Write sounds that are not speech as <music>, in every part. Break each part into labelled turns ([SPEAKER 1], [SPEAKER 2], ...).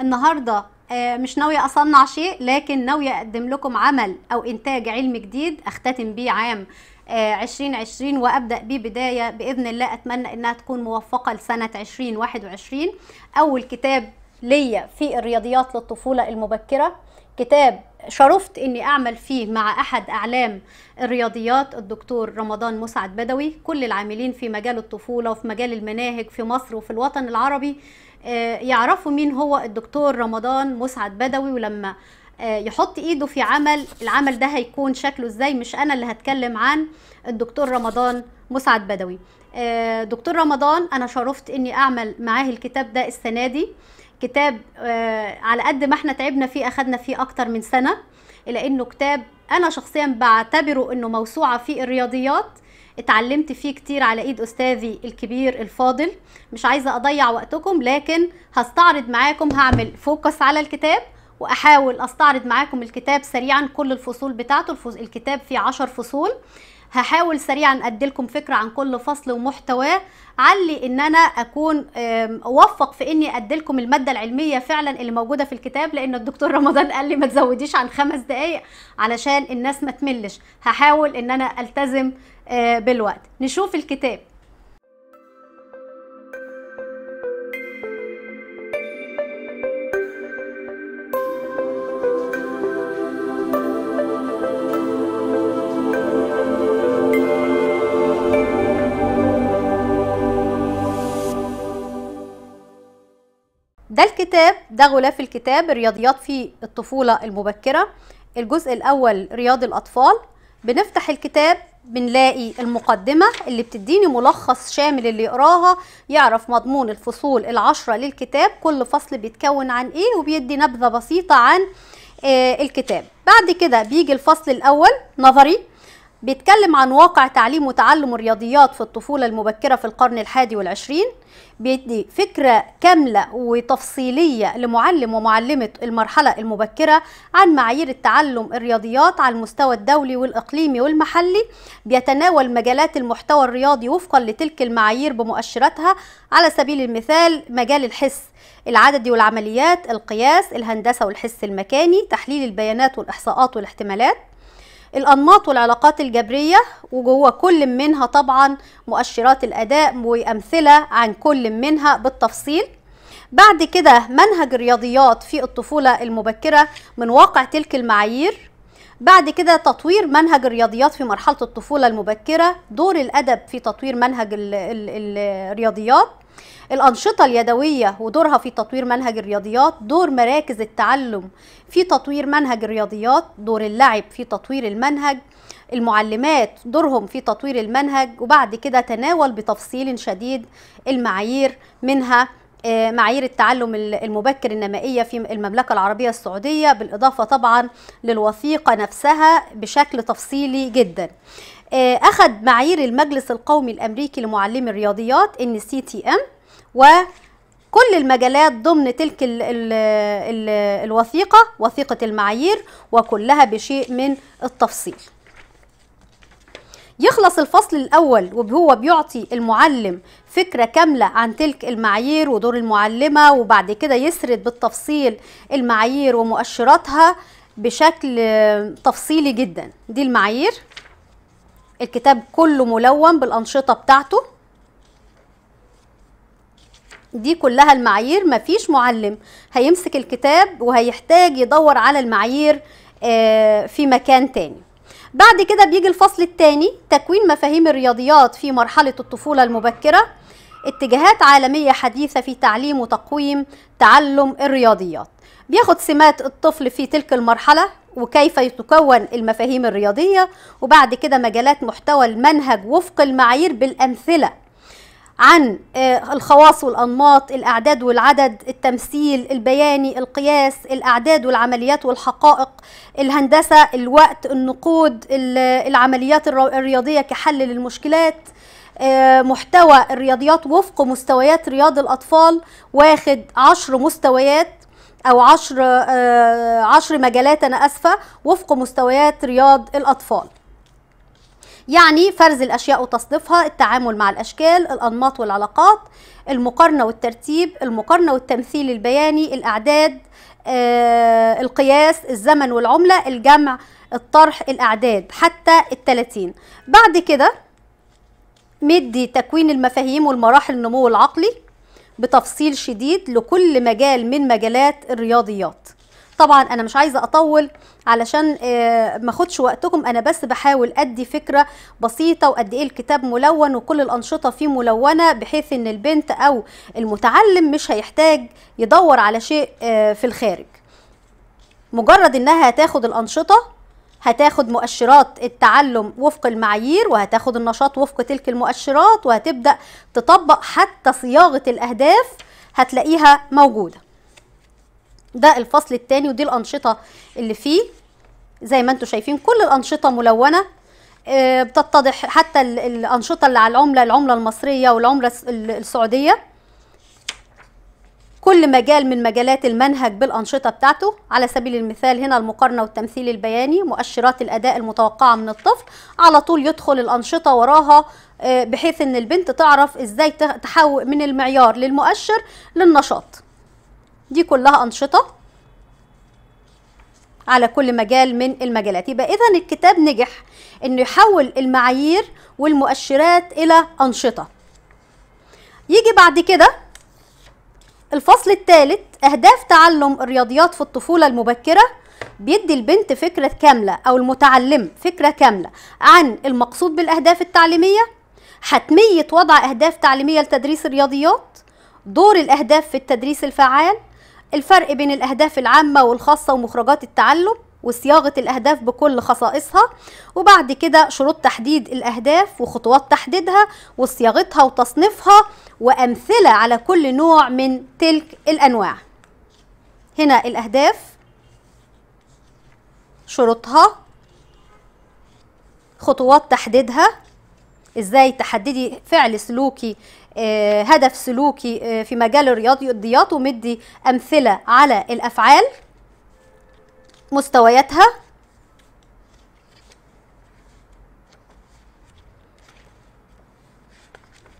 [SPEAKER 1] النهارده آه، مش ناويه اصنع شيء لكن ناويه اقدم لكم عمل او انتاج علمي جديد اختتم بيه عام 2020 آه، وابدا بيه بدايه باذن الله اتمنى انها تكون موفقه لسنه 2021 اول كتاب ليا في الرياضيات للطفوله المبكره كتاب شرفت اني اعمل فيه مع احد اعلام الرياضيات الدكتور رمضان مسعد بدوي كل العاملين في مجال الطفوله وفي مجال المناهج في مصر وفي الوطن العربي آه، يعرفوا مين هو الدكتور رمضان مسعد بدوي ولما آه، يحط ايده في عمل العمل ده هيكون شكله ازاي مش انا اللي هتكلم عن الدكتور رمضان مسعد بدوي آه، دكتور رمضان انا شرفت اني اعمل معاه الكتاب ده السنه دي كتاب على قد ما احنا تعبنا فيه اخدنا فيه اكتر من سنه لانه كتاب انا شخصيا بعتبره انه موسوعه في الرياضيات اتعلمت فيه كتير على ايد استاذي الكبير الفاضل مش عايزه اضيع وقتكم لكن هستعرض معاكم هعمل فوكس على الكتاب واحاول استعرض معاكم الكتاب سريعا كل الفصول بتاعته الفص... الكتاب فيه عشر فصول هحاول سريعا اديلكم فكره عن كل فصل ومحتواه علي ان انا اكون اوفق في اني اديلكم الماده العلميه فعلا اللي موجوده في الكتاب لان الدكتور <laughs> رمضان قال لي ما تزوديش عن خمس دقائق علشان الناس ما تملش هحاول ان انا التزم آه، بالوقت نشوف الكتاب ده الكتاب ده غلاف الكتاب الرياضيات في الطفولة المبكرة الجزء الأول رياض الأطفال بنفتح الكتاب بنلاقي المقدمة اللي بتديني ملخص شامل اللي يقراها يعرف مضمون الفصول العشرة للكتاب كل فصل بيتكون عن ايه وبيدي نبذة بسيطة عن آه الكتاب بعد كده بيجي الفصل الاول نظري بيتكلم عن واقع تعليم وتعلم الرياضيات في الطفولة المبكرة في القرن الحادي والعشرين بيدي فكرة كاملة وتفصيلية لمعلم ومعلمة المرحلة المبكرة عن معايير التعلم الرياضيات على المستوى الدولي والإقليمي والمحلي بيتناول مجالات المحتوى الرياضي وفقا لتلك المعايير بمؤشراتها على سبيل المثال مجال الحس العددي والعمليات القياس الهندسة والحس المكاني تحليل البيانات والإحصاءات والاحتمالات الأنماط والعلاقات الجبرية وجوه كل منها طبعا مؤشرات الأداء وأمثلة عن كل منها بالتفصيل بعد كده منهج الرياضيات في الطفولة المبكرة من واقع تلك المعايير بعد كده تطوير منهج الرياضيات في مرحلة الطفولة المبكرة دور الأدب في تطوير منهج الرياضيات الأنشطة اليدوية ودورها في تطوير منهج الرياضيات دور مراكز التعلم في تطوير منهج الرياضيات دور اللعب في تطوير المنهج المعلمات دورهم في تطوير المنهج وبعد كده تناول بتفصيل شديد المعايير منها آه، معايير التعلم المبكر النمائية في المملكة العربية السعودية بالإضافة طبعا للوثيقة نفسها بشكل تفصيلي جدا آه، أخذ معايير المجلس القومي الأمريكي لمعلمي الرياضيات إن سي تي إم وكل المجالات ضمن تلك الـ الـ الـ الوثيقة وثيقة المعايير وكلها بشيء من التفصيل يخلص الفصل الأول وهو بيعطي المعلم فكرة كاملة عن تلك المعايير ودور المعلمة وبعد كده يسرد بالتفصيل المعايير ومؤشراتها بشكل تفصيلي جدا دي المعايير الكتاب كله ملون بالانشطه بتاعته دي كلها المعايير مفيش معلم هيمسك الكتاب وهيحتاج يدور على المعايير آه، في مكان تاني بعد كده بيجي الفصل الثاني تكوين مفاهيم الرياضيات في مرحلة الطفولة المبكرة اتجاهات عالمية حديثة في تعليم وتقويم تعلم الرياضيات بياخد سمات الطفل في تلك المرحلة وكيف تكون المفاهيم الرياضية وبعد كده مجالات محتوى المنهج وفق المعايير بالأمثلة عن آه، الخواص والأنماط الأعداد والعدد التمثيل البياني القياس الأعداد والعمليات والحقائق الهندسة الوقت النقود العمليات الرياضية كحل للمشكلات آه، محتوى الرياضيات وفق مستويات رياض الأطفال واخد عشر مستويات أو عشر, آه، عشر مجالات أنا أسفة وفق مستويات رياض الأطفال يعني فرز الأشياء وتصنيفها التعامل مع الأشكال الأنماط والعلاقات المقارنة والترتيب المقارنة والتمثيل البياني الأعداد آه، القياس الزمن والعملة الجمع الطرح الأعداد حتى ال 30 بعد كده مدي تكوين المفاهيم والمراحل النمو العقلي بتفصيل شديد لكل مجال من مجالات الرياضيات طبعا انا مش عايزه اطول علشان آه، ما اخدش وقتكم انا بس بحاول ادي فكره بسيطه وقد ايه الكتاب ملون وكل الانشطه فيه ملونه بحيث ان البنت او المتعلم مش هيحتاج يدور على شيء آه، في الخارج مجرد انها تاخد الانشطه هتاخد مؤشرات التعلم وفق المعايير وهتاخد النشاط وفق تلك المؤشرات وهتبدأ تطبق حتى صياغة الأهداف هتلاقيها موجودة ده الفصل الثاني ودي الأنشطة اللي فيه زي ما انتم شايفين كل الأنشطة ملونة آه، بتتضح حتى الأنشطة اللي على العملة العملة المصرية والعملة السعودية كل مجال من مجالات المنهج بالأنشطة بتاعته على سبيل المثال هنا المقارنة والتمثيل البياني مؤشرات الأداء المتوقعة من الطفل على طول يدخل الأنشطة وراها آه، بحيث أن البنت تعرف إزاي تحوق من المعيار للمؤشر للنشاط دي كلها أنشطة على كل مجال من المجالات يبقى إذا الكتاب نجح أنه يحول المعايير والمؤشرات إلى أنشطة يجي بعد كده الفصل الثالث أهداف تعلم الرياضيات في الطفولة المبكرة بيدي البنت فكرة كاملة أو المتعلم فكرة كاملة عن المقصود بالأهداف التعليمية حتمية وضع أهداف تعليمية لتدريس الرياضيات دور الأهداف في التدريس الفعال الفرق بين الأهداف العامة والخاصة ومخرجات التعلم وصياغة الأهداف بكل خصائصها وبعد كده شروط تحديد الأهداف وخطوات تحديدها وصياغتها وتصنيفها وأمثلة على كل نوع من تلك الأنواع هنا الأهداف شروطها خطوات تحديدها ازاي تحددي فعل سلوكي آه، هدف سلوكي آه، في مجال الرياضيات ومدي أمثلة على الأفعال مستوياتها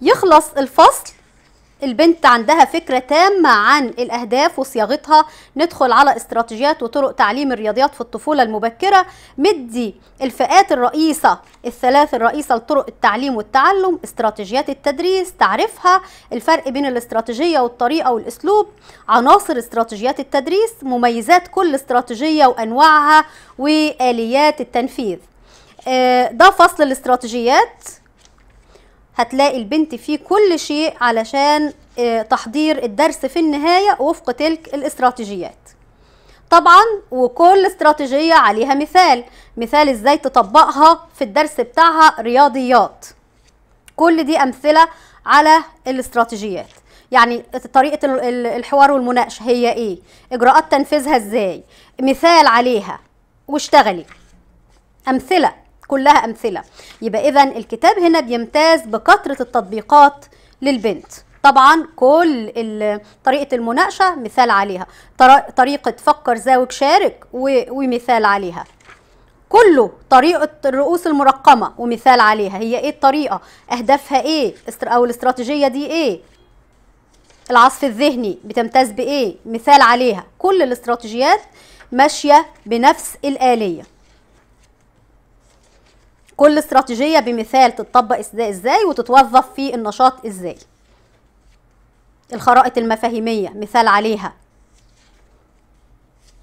[SPEAKER 1] يخلص الفصل البنت عندها فكرة تامة عن الأهداف وصياغتها ندخل على استراتيجيات وطرق تعليم الرياضيات في الطفولة المبكرة مدي الفئات الرئيسة الثلاث الرئيسة لطرق التعليم والتعلم استراتيجيات التدريس تعرفها الفرق بين الاستراتيجية والطريقة والأسلوب عناصر استراتيجيات التدريس مميزات كل استراتيجية وأنواعها وآليات التنفيذ آه، ده فصل الاستراتيجيات هتلاقي البنت فيه كل شيء علشان آه، تحضير الدرس في النهاية وفق تلك الاستراتيجيات طبعا وكل استراتيجية عليها مثال مثال ازاي تطبقها في الدرس بتاعها رياضيات كل دي امثلة على الاستراتيجيات يعني طريقة الحوار والمناقشة هي ايه اجراءات تنفيذها ازاي مثال عليها واشتغلي امثلة كلها أمثلة يبقى إذا الكتاب هنا بيمتاز بكثرة التطبيقات للبنت طبعا كل طريقة المناقشة مثال عليها طريقة فكر زاوج شارك ومثال عليها كله طريقة الرؤوس المرقمة ومثال عليها هي ايه الطريقة اهدافها ايه او الاستراتيجية دي ايه العصف الذهني بتمتاز بايه مثال عليها كل الاستراتيجيات ماشية بنفس الآلية كل استراتيجيه بمثال تتطبق ازاي وتتوظف في النشاط ازاي الخرائط المفاهيميه مثال عليها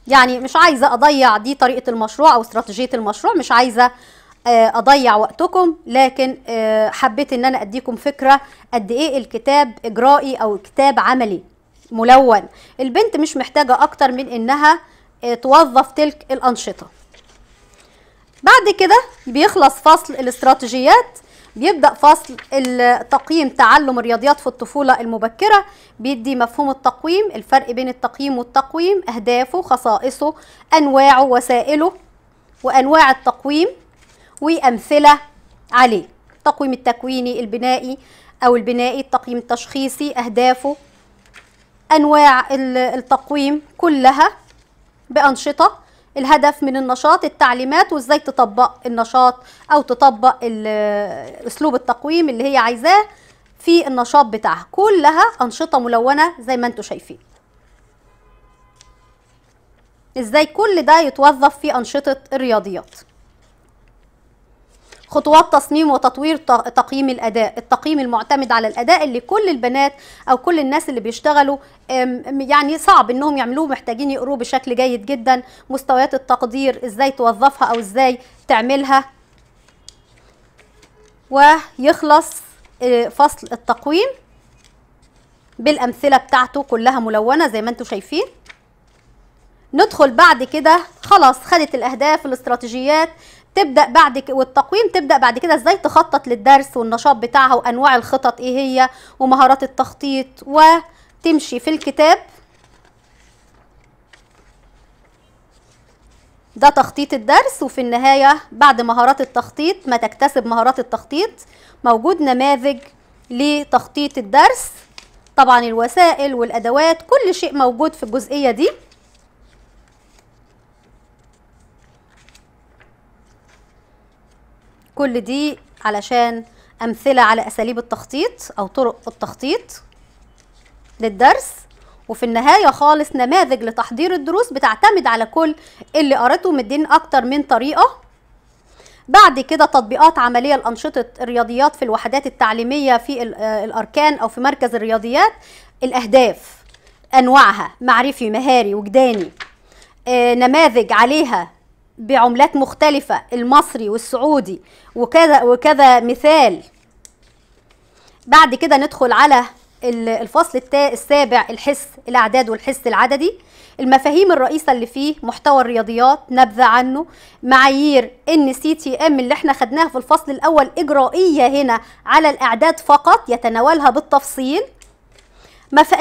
[SPEAKER 1] يعني مش عايزه اضيع دي طريقه المشروع او استراتيجيه المشروع مش عايزه آه، اضيع وقتكم لكن آه، حبيت ان انا اديكم فكره قد ايه الكتاب اجرائي او كتاب عملي ملون البنت مش محتاجه اكتر من انها آه، توظف تلك الانشطه بعد كده بيخلص فصل الاستراتيجيات بيبدأ فصل التقييم تعلم الرياضيات في الطفولة المبكرة بيدي مفهوم التقويم الفرق بين التقييم والتقويم أهدافه خصائصه أنواعه وسائله وأنواع التقويم وأمثلة عليه التقويم التكويني البنائي أو البنائي التقييم التشخيصي أهدافه أنواع التقويم كلها بأنشطة الهدف من النشاط التعليمات وازاي تطبق النشاط او تطبق اسلوب التقويم اللي هي عايزاه في النشاط بتاعها كلها انشطه ملونه زي ما انتم شايفين ازاي كل ده يتوظف في انشطه الرياضيات خطوات تصميم وتطوير تقييم الاداء التقييم المعتمد على الاداء اللي كل البنات او كل الناس اللي بيشتغلوا يعني صعب انهم يعملوه محتاجين يقروه بشكل جيد جدا مستويات التقدير ازاي توظفها او ازاي تعملها ويخلص آه، فصل التقويم بالامثله بتاعته كلها ملونه زي ما انتم شايفين ندخل بعد كده خلاص خدت الاهداف الاستراتيجيات تبدا بعد ك... والتقويم تبدا بعد كده ازاي تخطط للدرس والنشاط بتاعها وانواع الخطط ايه هي ومهارات التخطيط وتمشي في الكتاب ده تخطيط الدرس وفي النهاية بعد مهارات التخطيط ما تكتسب مهارات التخطيط موجود نماذج لتخطيط الدرس طبعا الوسائل والأدوات كل شيء موجود في الجزئية دي كل دي علشان امثله على اساليب التخطيط او طرق التخطيط للدرس وفي النهاية خالص نماذج لتحضير الدروس بتعتمد على كل اللي قريته مدين أكتر من طريقة بعد كده تطبيقات عملية لأنشطة الرياضيات في الوحدات التعليمية في آه، الأركان أو في مركز الرياضيات الأهداف أنواعها معرفي مهاري وجداني آه، نماذج عليها بعملات مختلفة المصري والسعودي وكذا وكذا مثال بعد كده ندخل على الفصل السابع الحس الأعداد والحس العددي المفاهيم الرئيسة اللي فيه محتوى الرياضيات نبذة عنه معايير ان سي تي ام اللي احنا خدناها في الفصل الأول إجرائية هنا على الأعداد فقط يتناولها بالتفصيل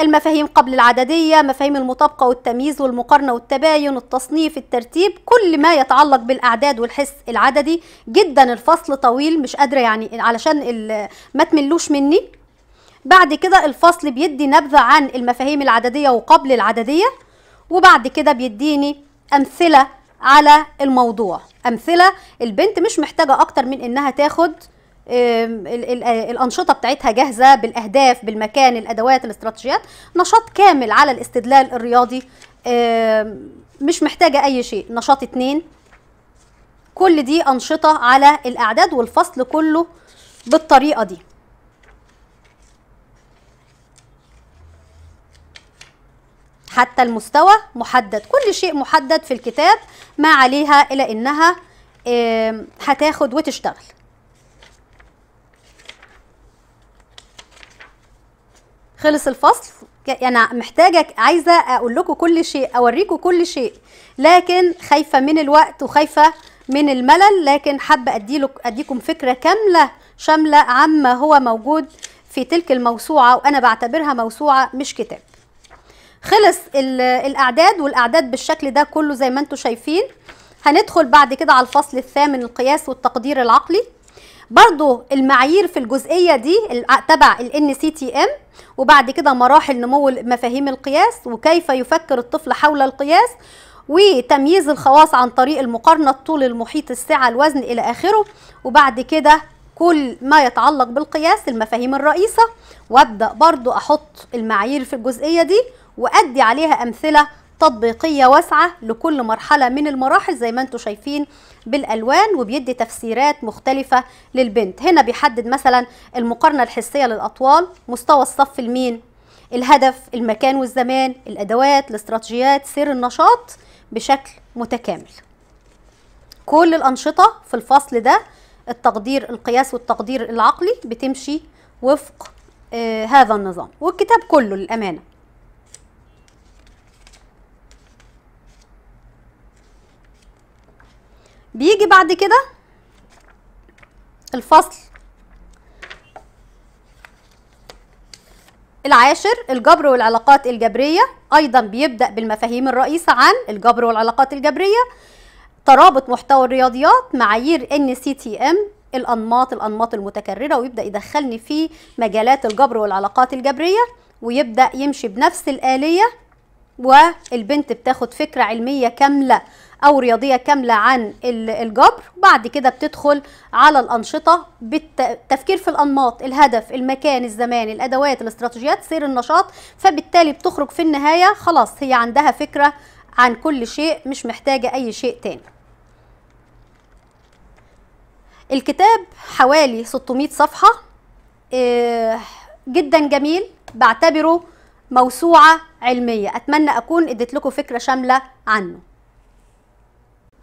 [SPEAKER 1] المفاهيم قبل العددية مفاهيم المطابقة والتمييز والمقارنة والتباين التصنيف الترتيب كل ما يتعلق بالأعداد والحس العددي جدا الفصل طويل مش قادرة يعني علشان ما تملوش مني بعد كده الفصل بيدي نبذة عن المفاهيم العددية وقبل العددية وبعد كده بيديني أمثلة على الموضوع أمثلة البنت مش محتاجة أكتر من إنها تاخد آه، الانشطه بتاعتها جاهزه بالاهداف بالمكان الادوات الاستراتيجيات نشاط كامل على الاستدلال الرياضي مش محتاجه اي شيء نشاط اتنين كل دي انشطه على الاعداد والفصل كله بالطريقه دي حتى المستوى محدد كل شيء محدد في الكتاب ما عليها إلى أنها هتاخد وتشتغل خلص الفصل انا محتاجه عايزه اقول لكم كل شيء اوريكم كل شيء لكن خايفه من الوقت وخايفه من الملل لكن حابه ادي اديكم فكره كامله شامله عما هو موجود في تلك الموسوعه وانا بعتبرها موسوعه مش كتاب خلص الاعداد والاعداد بالشكل ده كله زي ما انتم شايفين هندخل بعد كده على الفصل الثامن القياس والتقدير العقلي برضو المعايير في الجزئيه دي آه، تبع ال سي تي ام وبعد كده مراحل نمو مفاهيم القياس وكيف يفكر الطفل حول القياس وتمييز الخواص عن طريق المقارنه الطول المحيط السعه الوزن الى اخره وبعد كده كل ما يتعلق بالقياس المفاهيم الرئيسه وابدا برضو احط المعايير في الجزئيه دي وادي عليها امثله تطبيقية واسعة لكل مرحلة من المراحل زي ما انتم شايفين بالألوان وبيدي تفسيرات مختلفة للبنت هنا بيحدد مثلا المقارنة الحسية للأطوال مستوى الصف المين الهدف المكان والزمان الأدوات الاستراتيجيات سير النشاط بشكل متكامل كل الأنشطة في الفصل ده التقدير القياس والتقدير العقلي بتمشي وفق آه هذا النظام والكتاب كله للأمانة بيجي بعد كده الفصل العاشر الجبر والعلاقات الجبرية أيضا بيبدأ بالمفاهيم الرئيسة عن الجبر والعلاقات الجبرية ترابط محتوى الرياضيات معايير NCTM الأنماط الأنماط المتكررة ويبدأ يدخلني في مجالات الجبر والعلاقات الجبرية ويبدأ يمشي بنفس الآلية والبنت بتاخد فكرة علمية كاملة او رياضيه كامله عن الجبر بعد كده بتدخل على الانشطه بالتفكير في الانماط الهدف المكان الزمان الادوات الاستراتيجيات سير النشاط فبالتالي بتخرج في النهايه خلاص هي عندها فكره عن كل شيء مش محتاجه اي شيء تاني الكتاب حوالي 600 صفحه آه، جدا جميل بعتبره موسوعه علميه اتمنى اكون اديت لكم فكره شامله عنه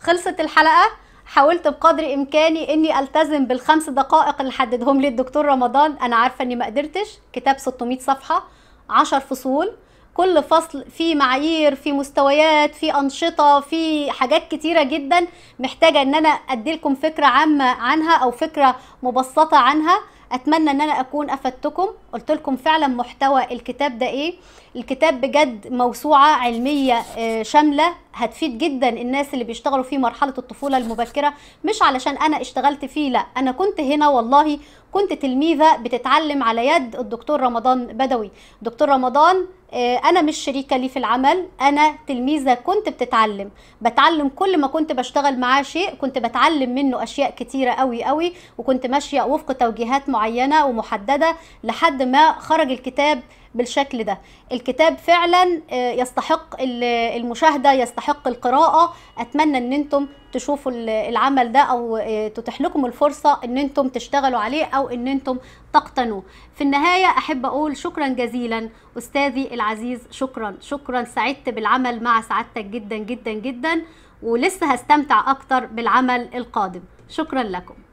[SPEAKER 1] خلصت الحلقه حاولت بقدر امكاني اني التزم بالخمس دقائق اللي حددهم لي الدكتور رمضان انا عارفه اني ما قدرتش كتاب 600 صفحه 10 فصول كل فصل فيه معايير فيه مستويات فيه انشطه فيه حاجات كتيره جدا محتاجه ان انا اديلكم فكره عامه عنها او فكره مبسطه عنها اتمنى ان انا اكون افدتكم قلت لكم فعلا محتوى الكتاب ده ايه الكتاب بجد موسوعه علميه آه، شامله هتفيد جدا الناس اللي بيشتغلوا في مرحله الطفوله المبكره مش علشان انا اشتغلت فيه لا انا كنت هنا والله كنت تلميذه بتتعلم على يد الدكتور رمضان بدوي دكتور رمضان آه، انا مش شريكه لي في العمل انا تلميذه كنت بتتعلم بتعلم كل ما كنت بشتغل معاه شيء كنت بتعلم منه اشياء كتيره قوي قوي وكنت ماشيه وفق توجيهات معينه ومحدده لحد ما خرج الكتاب بالشكل ده الكتاب فعلا آه، يستحق المشاهدة يستحق القراءة أتمنى أن أنتم تشوفوا العمل ده أو آه، تتيح لكم الفرصة أن أنتم تشتغلوا عليه أو أن أنتم تقتنوه في النهاية أحب أقول شكرا جزيلا أستاذي العزيز شكرا شكرا سعدت بالعمل مع سعادتك جدا جدا جدا ولسه هستمتع أكتر بالعمل القادم شكرا لكم